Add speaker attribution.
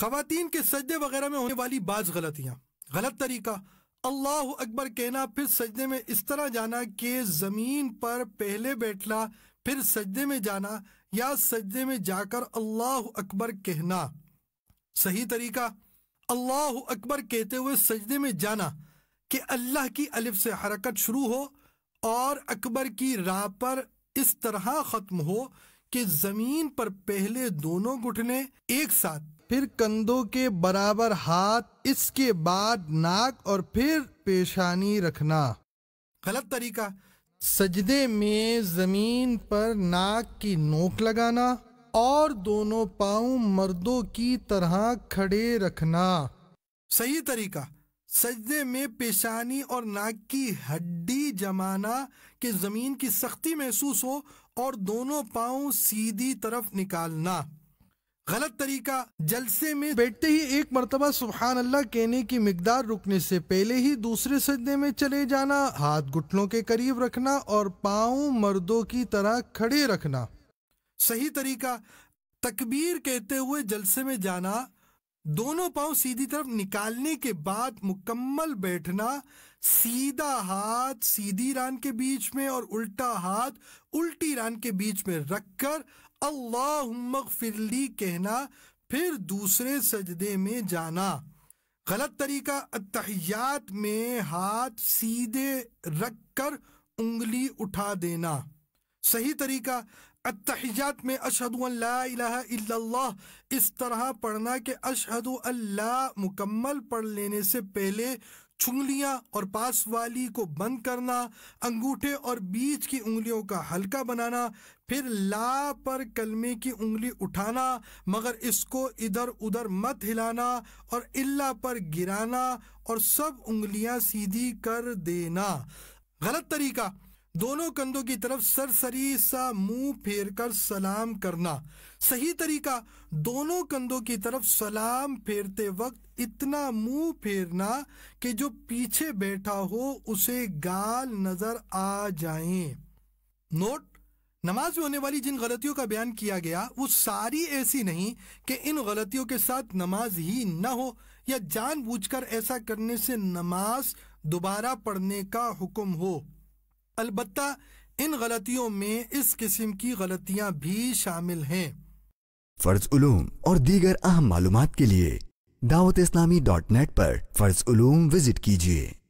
Speaker 1: خواتین کے سجدے وغیرہ میں ہونے والی بعض غلطیاں غلط طریقہ اللہ اکبر کہنا پھر سجدے میں اس طرح جانا کہ زمین پر پہلے بیٹھنا پھر سجدے میں جانا یا سجدے میں جا کر اللہ اکبر کہنا صحیح طریقہ اللہ اکبر کہتے ہوئے سجدے میں جانا کہ اللہ کی الف سے حرکت شروع ہو اور اکبر کی راہ پر اس طرح ختم ہو کہ زمین پر پہلے دونوں گھٹنے ایک ساتھ پھر کندھوں کے برابر ہاتھ اس کے بعد ناک اور پھر پیشانی رکھنا غلط طریقہ سجدے میں زمین پر ناک کی نوک لگانا اور دونوں پاؤں مردوں کی طرح کھڑے رکھنا صحیح طریقہ سجدے میں پیشانی اور ناک کی ہڈی جمانا کہ زمین کی سختی محسوس ہو اور دونوں پاؤں سیدھی طرف نکالنا غلط طریقہ جلسے میں بیٹھتے ہی ایک مرتبہ سبحان اللہ کہنے کی مقدار رکنے سے پہلے ہی دوسرے سجدے میں چلے جانا ہاتھ گھٹنوں کے قریب رکھنا اور پاؤں مردوں کی طرح کھڑے رکھنا صحیح طریقہ تکبیر کہتے ہوئے جلسے میں جانا دونوں پاؤں سیدھی طرف نکالنے کے بعد مکمل بیٹھنا سیدھا ہاتھ سیدھی ران کے بیچ میں اور الٹا ہاتھ الٹی ران کے بیچ میں رکھ کر کہنا پھر دوسرے سجدے میں جانا غلط طریقہ اتحیات میں ہاتھ سیدھے رکھ کر انگلی اٹھا دینا صحیح طریقہ التحیات میں اشہد لا الہ الا اللہ اس طرح پڑھنا کہ اشہد اللہ مکمل پڑھ لینے سے پہلے چنگلیاں اور پاس والی کو بند کرنا انگوٹھے اور بیچ کی انگلیوں کا ہلکا بنانا پھر لا پر کلمے کی انگلی اٹھانا مگر اس کو ادھر ادھر مت ہلانا اور اللہ پر گرانا اور سب انگلیاں سیدھی کر دینا غلط طریقہ دونوں کندھوں کی طرف سر سری سا منہ پھیر کر سلام کرنا صحیح طریقہ دونوں کندھوں کی طرف سلام پھیرتے وقت اتنا منہ پھیرنا کہ جو پیچھے بیٹھا ہو اسے گال نظر آ جائیں نوٹ نماز میں ہونے والی جن غلطیوں کا بیان کیا گیا وہ ساری ایسی نہیں کہ ان غلطیوں کے ساتھ نماز ہی نہ ہو یا جان بوجھ کر ایسا کرنے سے نماز دوبارہ پڑھنے کا حکم ہو البتہ ان غلطیوں میں اس قسم کی غلطیاں بھی شامل ہیں فرض علوم اور دیگر اہم معلومات کے لیے دعوت اسلامی ڈاٹ نیٹ پر فرض علوم وزٹ کیجیے